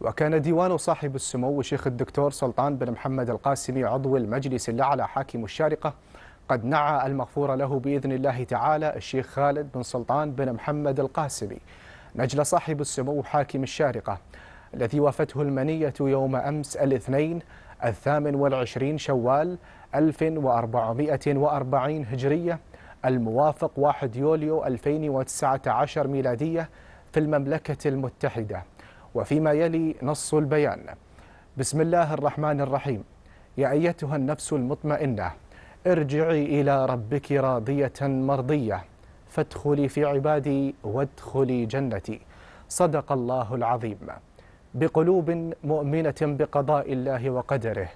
وكان ديوان صاحب السمو الشيخ الدكتور سلطان بن محمد القاسمي عضو المجلس الأعلى حاكم الشارقة قد نعى المغفور له بإذن الله تعالى الشيخ خالد بن سلطان بن محمد القاسمي نجل صاحب السمو حاكم الشارقة الذي وافته المنية يوم أمس الاثنين الثامن والعشرين شوال 1440 هجرية الموافق 1 يوليو 2019 ميلادية في المملكة المتحدة وفيما يلي نص البيان بسم الله الرحمن الرحيم يا أيتها النفس المطمئنة ارجعي إلى ربك راضية مرضية فادخلي في عبادي وادخلي جنتي صدق الله العظيم بقلوب مؤمنة بقضاء الله وقدره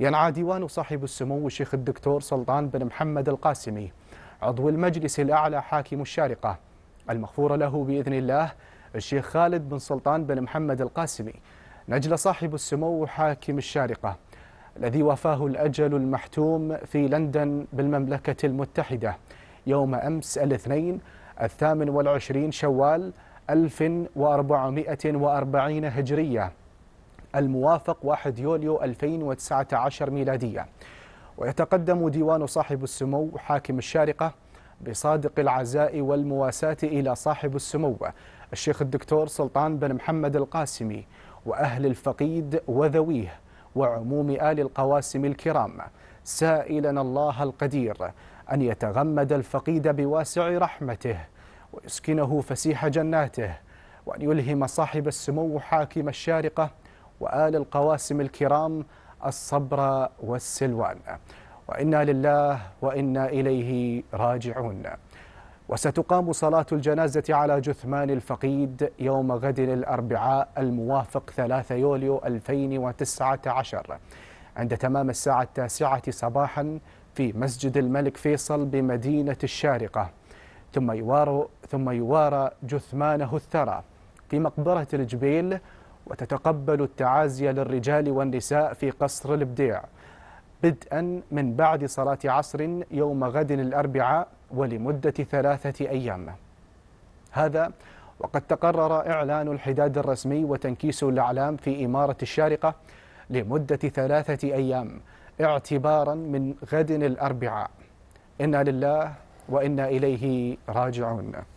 ينعى ديوان صاحب السمو الشيخ الدكتور سلطان بن محمد القاسمي عضو المجلس الأعلى حاكم الشارقة المغفور له بإذن الله الشيخ خالد بن سلطان بن محمد القاسمي نجل صاحب السمو حاكم الشارقة الذي وافاه الأجل المحتوم في لندن بالمملكة المتحدة يوم أمس الاثنين الثامن والعشرين شوال 1440 هجرية الموافق 1 يوليو 2019 ميلادية ويتقدم ديوان صاحب السمو حاكم الشارقة بصادق العزاء والمواساة إلى صاحب السمو الشيخ الدكتور سلطان بن محمد القاسمي وأهل الفقيد وذويه وعموم آل القواسم الكرام سائلا الله القدير أن يتغمد الفقيد بواسع رحمته ويسكنه فسيح جناته وأن يلهم صاحب السمو حاكم الشارقة وآل القواسم الكرام الصبر والسلوان وإنا لله وإنا إليه راجعون وستقام صلاة الجنازة على جثمان الفقيد يوم غد الأربعاء الموافق 3 يوليو 2019 عند تمام الساعة التاسعة صباحا في مسجد الملك فيصل بمدينة الشارقة ثم يوارى ثم يوارى جثمانه الثرى في مقبرة الجبيل وتتقبل التعازي للرجال والنساء في قصر البديع بدءا من بعد صلاة عصر يوم غد الأربعاء ولمدة ثلاثة أيام هذا وقد تقرر إعلان الحداد الرسمي وتنكيس الأعلام في إمارة الشارقة لمدة ثلاثة أيام اعتبارا من غد الأربعاء إنا لله وإنا إليه راجعون